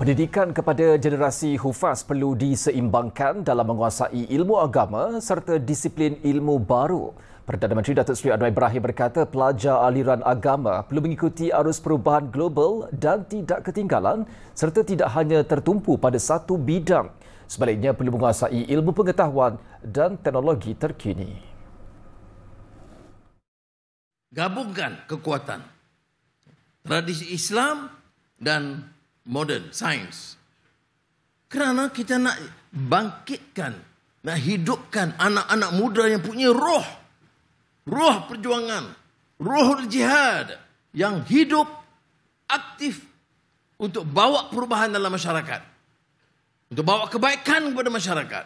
Pendidikan kepada generasi Hufaz perlu diseimbangkan dalam menguasai ilmu agama serta disiplin ilmu baru. Perdana Menteri Datuk Seri Anwar Ibrahim berkata pelajar aliran agama perlu mengikuti arus perubahan global dan tidak ketinggalan serta tidak hanya tertumpu pada satu bidang. Sebaliknya perlu menguasai ilmu pengetahuan dan teknologi terkini. Gabungkan kekuatan tradisi Islam dan modern science. Kerana kita nak bangkitkan, nak hidupkan anak-anak muda yang punya roh. Roh perjuangan. Roh jihad. Yang hidup aktif untuk bawa perubahan dalam masyarakat. Untuk bawa kebaikan kepada masyarakat.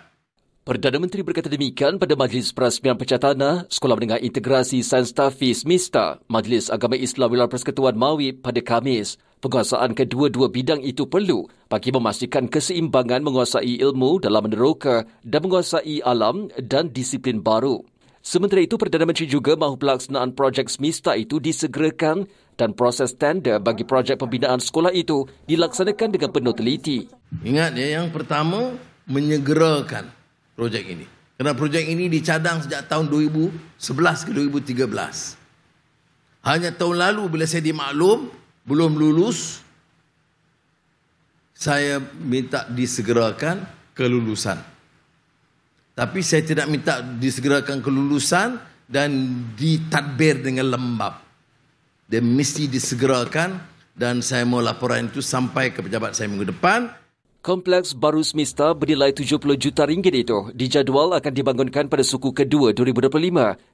Perdana Menteri berkata demikian pada Majlis Perasmian Pencatana Sekolah Menengah Integrasi Sains Tafis MISTA, Majlis Agama Islam Wilayah Persekutuan Mawib pada Khamis penguasaan kedua-dua bidang itu perlu bagi memastikan keseimbangan menguasai ilmu dalam meneroka dan menguasai alam dan disiplin baru. Sementara itu, Perdana Menteri juga mahu pelaksanaan projek semesta itu disegerakan dan proses tender bagi projek pembinaan sekolah itu dilaksanakan dengan penuh teliti. Ingat ya, yang pertama menyegerakan projek ini. Kerana projek ini dicadang sejak tahun 2011 ke 2013. Hanya tahun lalu bila saya dimaklum, belum lulus saya minta disegerakan kelulusan tapi saya tidak minta disegerakan kelulusan dan ditadbir dengan lembab dia mesti disegerakan dan saya mau laporan itu sampai ke pejabat saya minggu depan Kompleks baru semesta bernilai 70 juta ringgit itu dijadual akan dibangunkan pada suku kedua 2025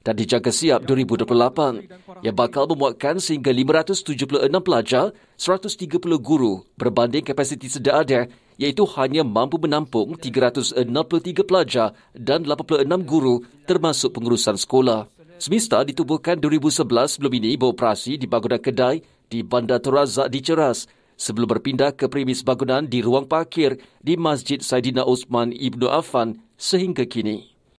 dan dijangka siap 2028 yang bakal memuatkan sehingga 576 pelajar, 130 guru berbanding kapasiti sedia ada iaitu hanya mampu menampung 363 pelajar dan 86 guru termasuk pengurusan sekolah. Semesta ditubuhkan 2011 sebelum ini beroperasi di bangunan kedai di Bandar Terazak di Ceras sebelum berpindah ke premis bangunan di ruang parkir di Masjid Saidina Osman Ibnu Affan sehingga kini.